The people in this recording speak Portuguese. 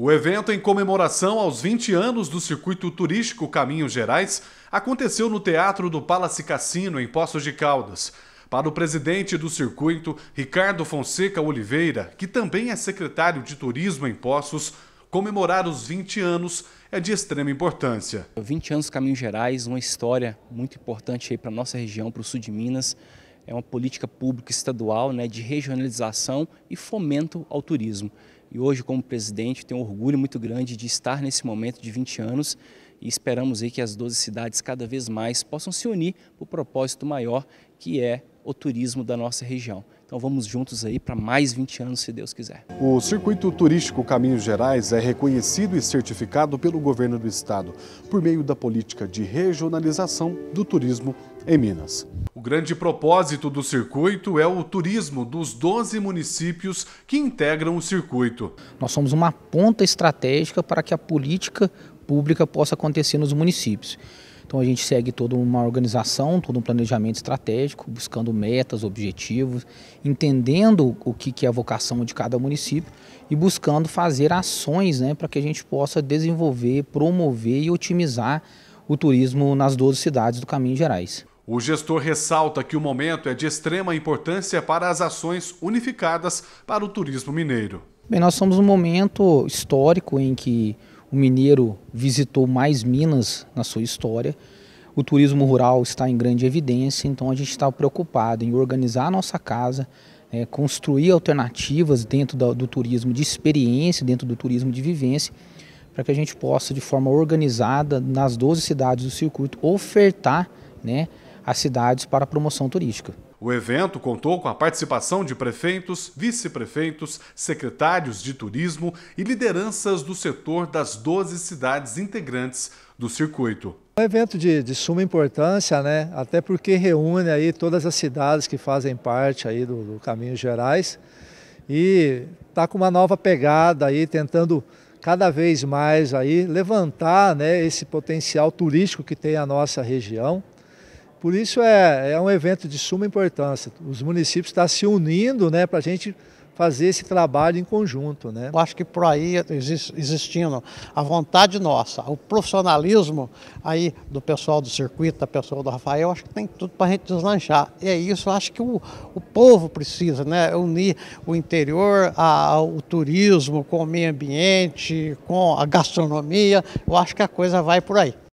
O evento em comemoração aos 20 anos do circuito turístico Caminhos Gerais aconteceu no Teatro do Palace Cassino, em Poços de Caldas. Para o presidente do circuito, Ricardo Fonseca Oliveira, que também é secretário de Turismo em Poços, comemorar os 20 anos é de extrema importância. 20 anos Caminhos Gerais, uma história muito importante para a nossa região, para o sul de Minas é uma política pública estadual né, de regionalização e fomento ao turismo. E hoje, como presidente, tenho um orgulho muito grande de estar nesse momento de 20 anos e esperamos aí que as 12 cidades cada vez mais possam se unir para o propósito maior que é o turismo da nossa região. Então vamos juntos aí para mais 20 anos, se Deus quiser. O Circuito Turístico Caminhos Gerais é reconhecido e certificado pelo governo do estado por meio da política de regionalização do turismo em Minas. O grande propósito do circuito é o turismo dos 12 municípios que integram o circuito. Nós somos uma ponta estratégica para que a política pública possa acontecer nos municípios. Então a gente segue toda uma organização, todo um planejamento estratégico, buscando metas, objetivos, entendendo o que, é a vocação de cada município e buscando fazer ações né, para que a gente possa desenvolver, promover e otimizar o turismo nas 12 cidades do Caminho Gerais. O gestor ressalta que o momento é de extrema importância para as ações unificadas para o turismo mineiro. Bem, nós somos um momento histórico em que o mineiro visitou mais minas na sua história. O turismo rural está em grande evidência, então a gente está preocupado em organizar a nossa casa, é, construir alternativas dentro do, do turismo de experiência, dentro do turismo de vivência, para que a gente possa, de forma organizada, nas 12 cidades do circuito, ofertar né, as cidades para promoção turística. O evento contou com a participação de prefeitos, vice-prefeitos, secretários de turismo e lideranças do setor das 12 cidades integrantes do circuito. É um evento de, de, suma importância, né? até porque reúne aí todas as cidades que fazem parte aí do, do Gerais e está com uma nova pegada aí, tentando cada vez mais aí levantar né, esse potencial turístico que tem a nossa região. Por isso é, é um evento de suma importância. Os municípios estão tá se unindo né, para a gente fazer esse trabalho em conjunto. Né? Eu acho que por aí existindo a vontade nossa, o profissionalismo aí do pessoal do circuito, da pessoa do Rafael, acho que tem tudo para a gente deslanchar. E é isso, acho que o, o povo precisa né? unir o interior, o turismo com o meio ambiente, com a gastronomia. Eu acho que a coisa vai por aí.